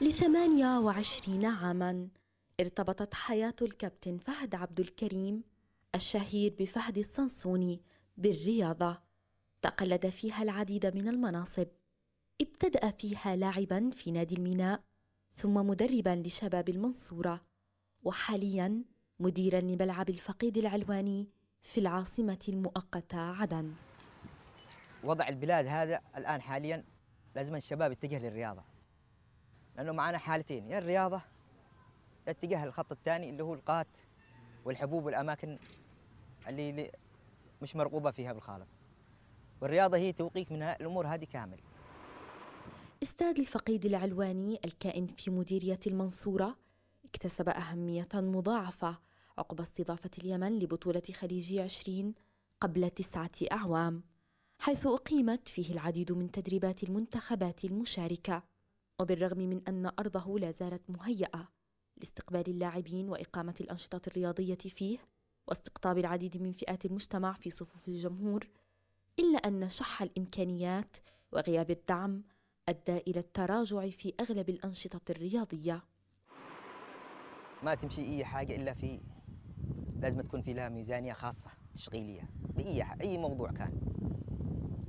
لثمانية وعشرين عاما ارتبطت حياة الكابتن فهد عبد الكريم الشهير بفهد الصنصوني بالرياضة تقلد فيها العديد من المناصب ابتدأ فيها لاعبا في نادي الميناء ثم مدربا لشباب المنصورة وحاليا مديرا لملعب الفقيد العلواني في العاصمة المؤقتة عدن وضع البلاد هذا الآن حاليا لازم الشباب يتجه للرياضة لانه معنا حالتين يا الرياضه يا اتجاه الخط الثاني اللي هو القات والحبوب والاماكن اللي مش مرغوبه فيها بالخالص والرياضه هي توقيك من الامور هذه كامل استاذ الفقيد العلواني الكائن في مديريه المنصوره اكتسب اهميه مضاعفه عقب استضافه اليمن لبطوله خليجي 20 قبل تسعه اعوام حيث اقيمت فيه العديد من تدريبات المنتخبات المشاركه وبالرغم من أن أرضه لا زالت مهيأة لاستقبال اللاعبين وإقامة الأنشطة الرياضية فيه واستقطاب العديد من فئات المجتمع في صفوف الجمهور إلا أن شح الإمكانيات وغياب الدعم أدى إلى التراجع في أغلب الأنشطة الرياضية ما تمشي أي حاجة إلا في لازم تكون في لها ميزانية خاصة تشغيلية بأي أي موضوع كان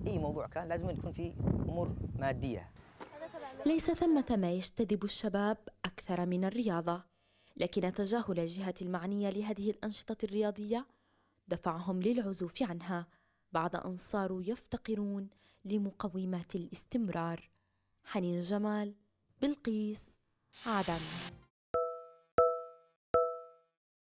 أي موضوع كان لازم يكون في أمور مادية ليس ثمة ما يجتذب الشباب أكثر من الرياضة لكن تجاهل الجهة المعنية لهذه الأنشطة الرياضية دفعهم للعزوف عنها بعد أن صاروا يفتقرون لمقومات الاستمرار حنين جمال بلقيس عدن